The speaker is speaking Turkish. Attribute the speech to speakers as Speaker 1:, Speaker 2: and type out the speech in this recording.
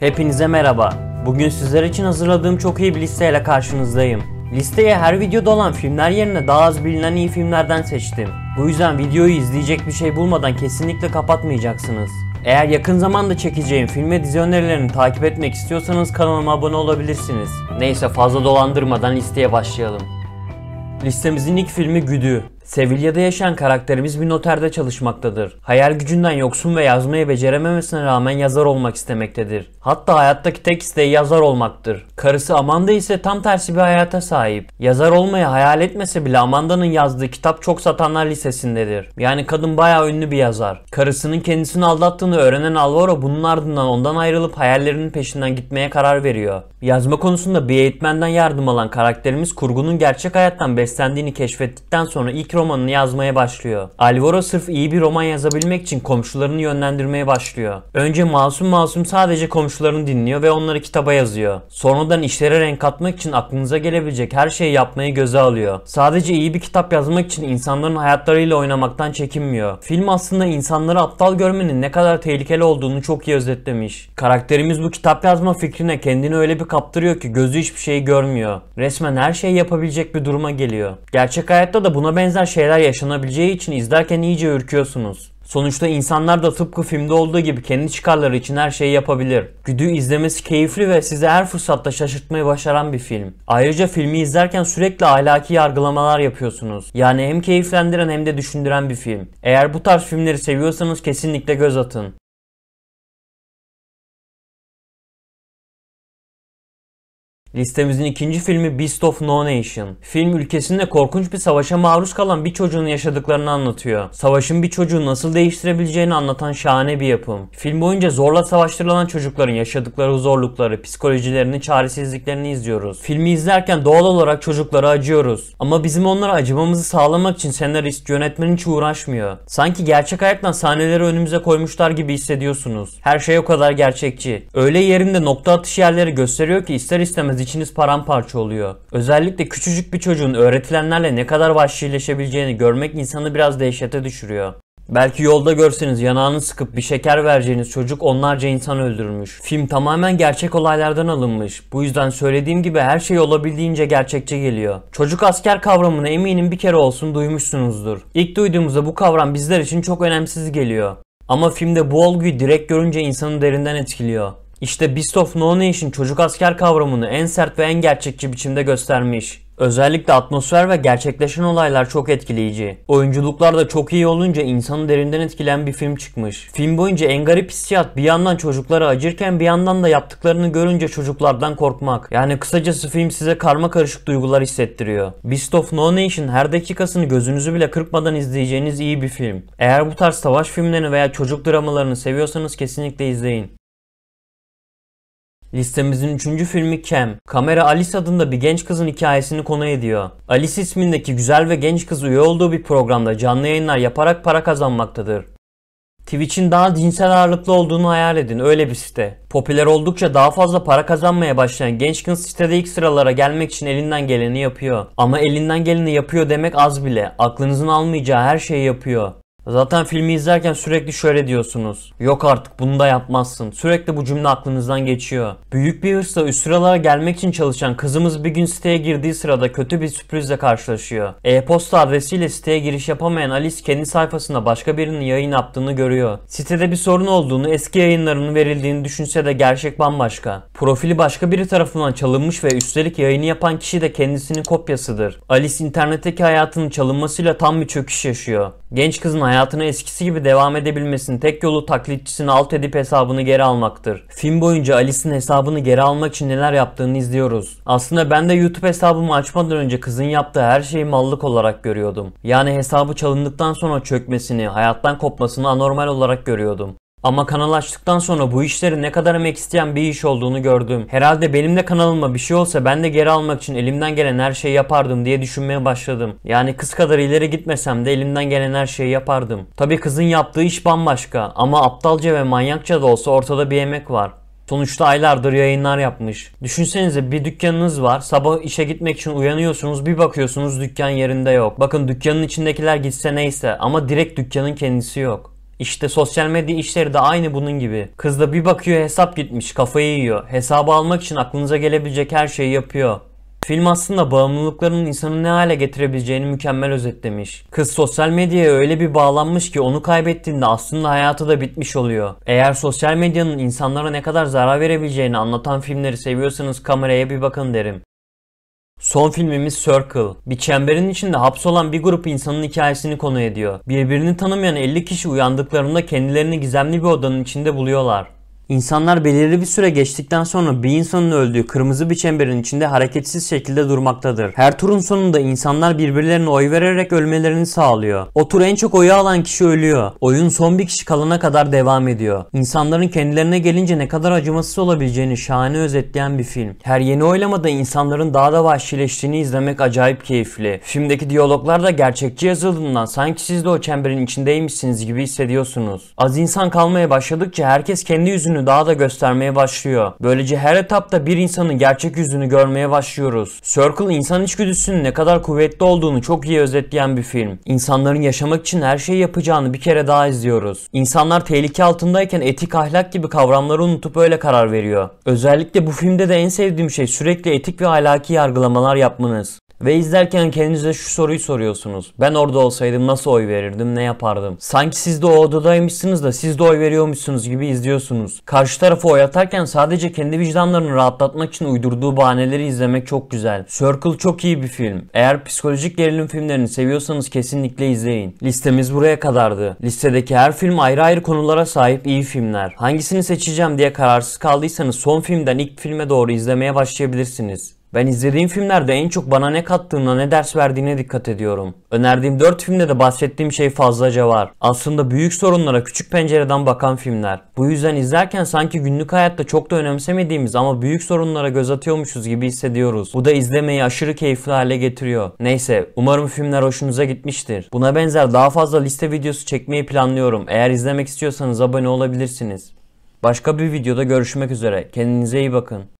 Speaker 1: Hepinize merhaba. Bugün sizler için hazırladığım çok iyi bir listeyle karşınızdayım. Listeye her videoda olan filmler yerine daha az bilinen iyi filmlerden seçtim. Bu yüzden videoyu izleyecek bir şey bulmadan kesinlikle kapatmayacaksınız. Eğer yakın zamanda çekeceğim film ve dizi önerilerini takip etmek istiyorsanız kanalıma abone olabilirsiniz. Neyse fazla dolandırmadan listeye başlayalım. Listemizin ilk filmi Güdü. Sevilla'da yaşayan karakterimiz bir noterde çalışmaktadır. Hayal gücünden yoksun ve yazmayı becerememesine rağmen yazar olmak istemektedir. Hatta hayattaki tek isteği yazar olmaktır. Karısı Amanda ise tam tersi bir hayata sahip. Yazar olmayı hayal etmese bile Amanda'nın yazdığı kitap çok satanlar lisesindedir. Yani kadın bayağı ünlü bir yazar. Karısının kendisini aldattığını öğrenen Alvaro bunun ardından ondan ayrılıp hayallerinin peşinden gitmeye karar veriyor. Yazma konusunda bir eğitmenden yardım alan karakterimiz kurgunun gerçek hayattan beslendiğini keşfettikten sonra ilk romanını yazmaya başlıyor. Alvaro sırf iyi bir roman yazabilmek için komşularını yönlendirmeye başlıyor. Önce masum masum sadece komşularını dinliyor ve onları kitaba yazıyor. Sonradan işlere renk katmak için aklınıza gelebilecek her şeyi yapmayı göze alıyor. Sadece iyi bir kitap yazmak için insanların hayatlarıyla oynamaktan çekinmiyor. Film aslında insanları aptal görmenin ne kadar tehlikeli olduğunu çok iyi özetlemiş. Karakterimiz bu kitap yazma fikrine kendini öyle bir kaptırıyor ki gözü hiçbir şeyi görmüyor. Resmen her şeyi yapabilecek bir duruma geliyor. Gerçek hayatta da buna benzer şeyler yaşanabileceği için izlerken iyice ürküyorsunuz. Sonuçta insanlar da tıpkı filmde olduğu gibi kendi çıkarları için her şeyi yapabilir. Güdü izlemesi keyifli ve sizi her fırsatta şaşırtmayı başaran bir film. Ayrıca filmi izlerken sürekli ahlaki yargılamalar yapıyorsunuz. Yani hem keyiflendiren hem de düşündüren bir film. Eğer bu tarz filmleri seviyorsanız kesinlikle göz atın. Listemizin ikinci filmi Beast of No Nation. Film ülkesinde korkunç bir savaşa maruz kalan bir çocuğun yaşadıklarını anlatıyor. Savaşın bir çocuğu nasıl değiştirebileceğini anlatan şahane bir yapım. Film boyunca zorla savaştırılan çocukların yaşadıkları zorlukları, psikolojilerini, çaresizliklerini izliyoruz. Filmi izlerken doğal olarak çocuklara acıyoruz. Ama bizim onlara acımamızı sağlamak için senarist, yönetmen hiç uğraşmıyor. Sanki gerçek hayattan sahneleri önümüze koymuşlar gibi hissediyorsunuz. Her şey o kadar gerçekçi. Öyle yerinde nokta atışı yerleri gösteriyor ki ister istemez gidiyorsanız içiniz paramparça oluyor. Özellikle küçücük bir çocuğun öğretilenlerle ne kadar vahşileşebileceğini görmek insanı biraz dehşete düşürüyor. Belki yolda görseniz yanağını sıkıp bir şeker vereceğiniz çocuk onlarca insan öldürmüş. Film tamamen gerçek olaylardan alınmış. Bu yüzden söylediğim gibi her şey olabildiğince gerçekçi geliyor. Çocuk asker kavramını eminim bir kere olsun duymuşsunuzdur. İlk duyduğumuzda bu kavram bizler için çok önemsiz geliyor. Ama filmde bu olguyu direkt görünce insanı derinden etkiliyor. İşte Beast of No Nation çocuk asker kavramını en sert ve en gerçekçi biçimde göstermiş. Özellikle atmosfer ve gerçekleşen olaylar çok etkileyici. Oyunculuklar da çok iyi olunca insanı derinden etkileyen bir film çıkmış. Film boyunca en garip hissiyat bir yandan çocuklara acırken bir yandan da yaptıklarını görünce çocuklardan korkmak. Yani kısacası film size karma karışık duygular hissettiriyor. Beast of No Nation her dakikasını gözünüzü bile kırpmadan izleyeceğiniz iyi bir film. Eğer bu tarz savaş filmlerini veya çocuk dramalarını seviyorsanız kesinlikle izleyin. Listemizin üçüncü filmi Cam. Kamera Alice adında bir genç kızın hikayesini konu ediyor. Alice ismindeki güzel ve genç kız üye olduğu bir programda canlı yayınlar yaparak para kazanmaktadır. Twitch'in daha cinsel ağırlıklı olduğunu hayal edin öyle bir site. Popüler oldukça daha fazla para kazanmaya başlayan genç kız sitede ilk sıralara gelmek için elinden geleni yapıyor. Ama elinden geleni yapıyor demek az bile. Aklınızın almayacağı her şeyi yapıyor. Zaten filmi izlerken sürekli şöyle diyorsunuz. Yok artık bunu da yapmazsın. Sürekli bu cümle aklınızdan geçiyor. Büyük bir hırsla üst sıralara gelmek için çalışan kızımız bir gün siteye girdiği sırada kötü bir sürprizle karşılaşıyor. E-posta adresiyle siteye giriş yapamayan Alice kendi sayfasında başka birinin yayın yaptığını görüyor. Sitede bir sorun olduğunu, eski yayınlarının verildiğini düşünse de gerçek bambaşka. Profili başka biri tarafından çalınmış ve üstelik yayını yapan kişi de kendisinin kopyasıdır. Alice internetteki hayatının çalınmasıyla tam bir çöküş yaşıyor. Genç kızın Hayatını eskisi gibi devam edebilmesinin tek yolu taklitçisini alt edip hesabını geri almaktır. Film boyunca Alice'in hesabını geri almak için neler yaptığını izliyoruz. Aslında ben de YouTube hesabımı açmadan önce kızın yaptığı her şeyi mallık olarak görüyordum. Yani hesabı çalındıktan sonra çökmesini, hayattan kopmasını anormal olarak görüyordum. Ama kanal açtıktan sonra bu işleri ne kadar emek isteyen bir iş olduğunu gördüm. Herhalde benim de kanalıma bir şey olsa ben de geri almak için elimden gelen her şeyi yapardım diye düşünmeye başladım. Yani kız kadar ileri gitmesem de elimden gelen her şeyi yapardım. Tabi kızın yaptığı iş bambaşka ama aptalca ve manyakça da olsa ortada bir emek var. Sonuçta aylardır yayınlar yapmış. Düşünsenize bir dükkanınız var. Sabah işe gitmek için uyanıyorsunuz. Bir bakıyorsunuz dükkan yerinde yok. Bakın dükkanın içindekiler gitse neyse ama direkt dükkanın kendisi yok. İşte sosyal medya işleri de aynı bunun gibi. Kız da bir bakıyor hesap gitmiş kafayı yiyor. Hesabı almak için aklınıza gelebilecek her şeyi yapıyor. Film aslında bağımlılıkların insanı ne hale getirebileceğini mükemmel özetlemiş. Kız sosyal medyaya öyle bir bağlanmış ki onu kaybettiğinde aslında hayatı da bitmiş oluyor. Eğer sosyal medyanın insanlara ne kadar zarar verebileceğini anlatan filmleri seviyorsanız kameraya bir bakın derim. Son filmimiz Circle. Bir çemberin içinde hapsolan bir grup insanın hikayesini konu ediyor. Birbirini tanımayan 50 kişi uyandıklarında kendilerini gizemli bir odanın içinde buluyorlar. İnsanlar belirli bir süre geçtikten sonra bir insanın öldüğü kırmızı bir çemberin içinde hareketsiz şekilde durmaktadır. Her turun sonunda insanlar birbirlerine oy vererek ölmelerini sağlıyor. O tur en çok oyu alan kişi ölüyor. Oyun son bir kişi kalana kadar devam ediyor. İnsanların kendilerine gelince ne kadar acımasız olabileceğini şahane özetleyen bir film. Her yeni oylamada insanların daha da vahşileştiğini izlemek acayip keyifli. Filmdeki diyaloglar da gerçekçi yazıldığından sanki siz de o çemberin içindeymişsiniz gibi hissediyorsunuz. Az insan kalmaya başladıkça herkes kendi yüzünü yönünü daha da göstermeye başlıyor. Böylece her etapta bir insanın gerçek yüzünü görmeye başlıyoruz. Circle insan içgüdüsünün ne kadar kuvvetli olduğunu çok iyi özetleyen bir film. İnsanların yaşamak için her şeyi yapacağını bir kere daha izliyoruz. İnsanlar tehlike altındayken etik ahlak gibi kavramları unutup öyle karar veriyor. Özellikle bu filmde de en sevdiğim şey sürekli etik ve ahlaki yargılamalar yapmanız. Ve izlerken kendinize şu soruyu soruyorsunuz. Ben orada olsaydım nasıl oy verirdim, ne yapardım? Sanki siz de o odadaymışsınız da siz de oy veriyormuşsunuz gibi izliyorsunuz. Karşı tarafı oy atarken sadece kendi vicdanlarını rahatlatmak için uydurduğu bahaneleri izlemek çok güzel. Circle çok iyi bir film. Eğer psikolojik gerilim filmlerini seviyorsanız kesinlikle izleyin. Listemiz buraya kadardı. Listedeki her film ayrı ayrı konulara sahip iyi filmler. Hangisini seçeceğim diye kararsız kaldıysanız son filmden ilk filme doğru izlemeye başlayabilirsiniz. Ben izlediğim filmlerde en çok bana ne kattığına ne ders verdiğine dikkat ediyorum. Önerdiğim 4 filmde de bahsettiğim şey fazlaca var. Aslında büyük sorunlara küçük pencereden bakan filmler. Bu yüzden izlerken sanki günlük hayatta çok da önemsemediğimiz ama büyük sorunlara göz atıyormuşuz gibi hissediyoruz. Bu da izlemeyi aşırı keyifli hale getiriyor. Neyse umarım filmler hoşunuza gitmiştir. Buna benzer daha fazla liste videosu çekmeyi planlıyorum. Eğer izlemek istiyorsanız abone olabilirsiniz. Başka bir videoda görüşmek üzere. Kendinize iyi bakın.